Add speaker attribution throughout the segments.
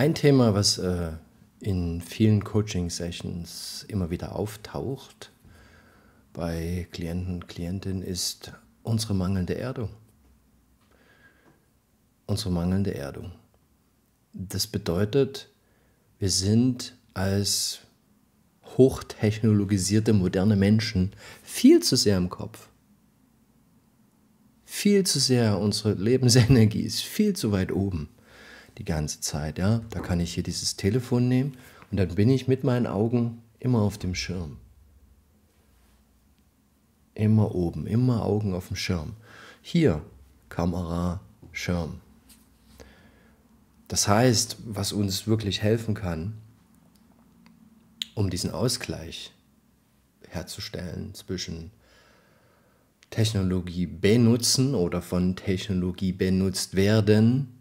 Speaker 1: Ein Thema, was äh, in vielen Coaching-Sessions immer wieder auftaucht bei Klienten und Klientinnen, ist unsere mangelnde Erdung. Unsere mangelnde Erdung. Das bedeutet, wir sind als hochtechnologisierte moderne Menschen viel zu sehr im Kopf. Viel zu sehr, unsere Lebensenergie ist viel zu weit oben die ganze Zeit. Ja? Da kann ich hier dieses Telefon nehmen und dann bin ich mit meinen Augen immer auf dem Schirm. Immer oben, immer Augen auf dem Schirm. Hier, Kamera, Schirm. Das heißt, was uns wirklich helfen kann, um diesen Ausgleich herzustellen zwischen Technologie benutzen oder von Technologie benutzt werden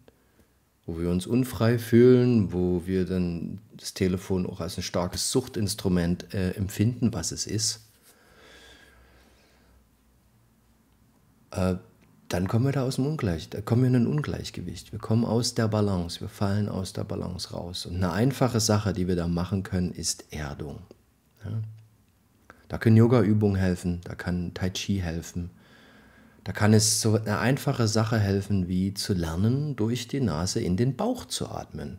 Speaker 1: wo wir uns unfrei fühlen, wo wir dann das Telefon auch als ein starkes Suchtinstrument äh, empfinden, was es ist, äh, dann kommen wir da aus dem Ungleichgewicht, da kommen wir in ein Ungleichgewicht. Wir kommen aus der Balance, wir fallen aus der Balance raus. Und eine einfache Sache, die wir da machen können, ist Erdung. Ja? Da können Yoga-Übungen helfen, da kann Tai Chi helfen, da kann es so eine einfache Sache helfen, wie zu lernen, durch die Nase in den Bauch zu atmen.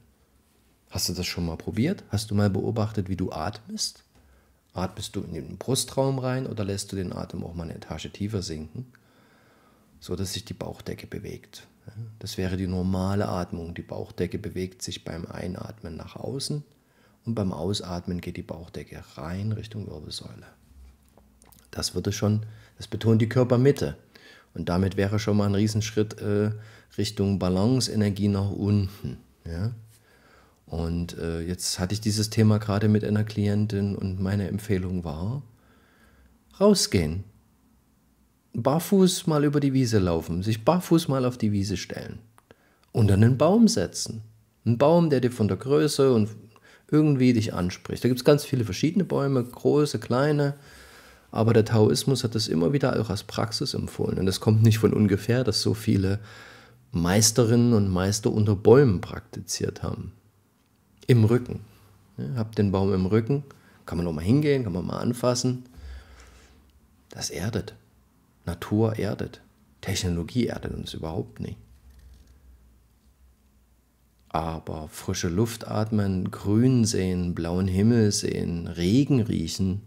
Speaker 1: Hast du das schon mal probiert? Hast du mal beobachtet, wie du atmest? Atmest du in den Brustraum rein oder lässt du den Atem auch mal eine Etage tiefer sinken, so dass sich die Bauchdecke bewegt? Das wäre die normale Atmung. Die Bauchdecke bewegt sich beim Einatmen nach außen und beim Ausatmen geht die Bauchdecke rein Richtung Wirbelsäule. Das würde schon, das betont die Körpermitte. Und damit wäre schon mal ein Riesenschritt äh, Richtung Balance, Energie nach unten. Ja? Und äh, jetzt hatte ich dieses Thema gerade mit einer Klientin und meine Empfehlung war, rausgehen. Barfuß mal über die Wiese laufen, sich barfuß mal auf die Wiese stellen. Unter einen Baum setzen. Ein Baum, der dir von der Größe und irgendwie dich anspricht. Da gibt es ganz viele verschiedene Bäume, große, kleine. Aber der Taoismus hat es immer wieder auch als Praxis empfohlen. Und es kommt nicht von ungefähr, dass so viele Meisterinnen und Meister unter Bäumen praktiziert haben. Im Rücken. Ja, habt den Baum im Rücken, kann man noch mal hingehen, kann man mal anfassen. Das erdet. Natur erdet. Technologie erdet uns überhaupt nicht. Aber frische Luft atmen, Grün sehen, blauen Himmel sehen, Regen riechen,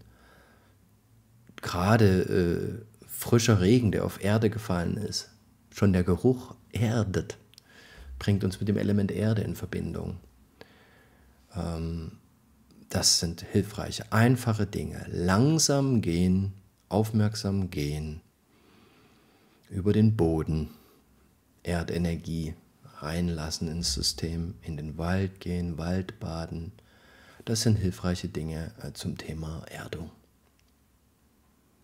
Speaker 1: gerade äh, frischer Regen, der auf Erde gefallen ist, schon der Geruch erdet, bringt uns mit dem Element Erde in Verbindung. Ähm, das sind hilfreiche, einfache Dinge. Langsam gehen, aufmerksam gehen, über den Boden, Erdenergie reinlassen ins System, in den Wald gehen, Wald baden. Das sind hilfreiche Dinge äh, zum Thema Erdung.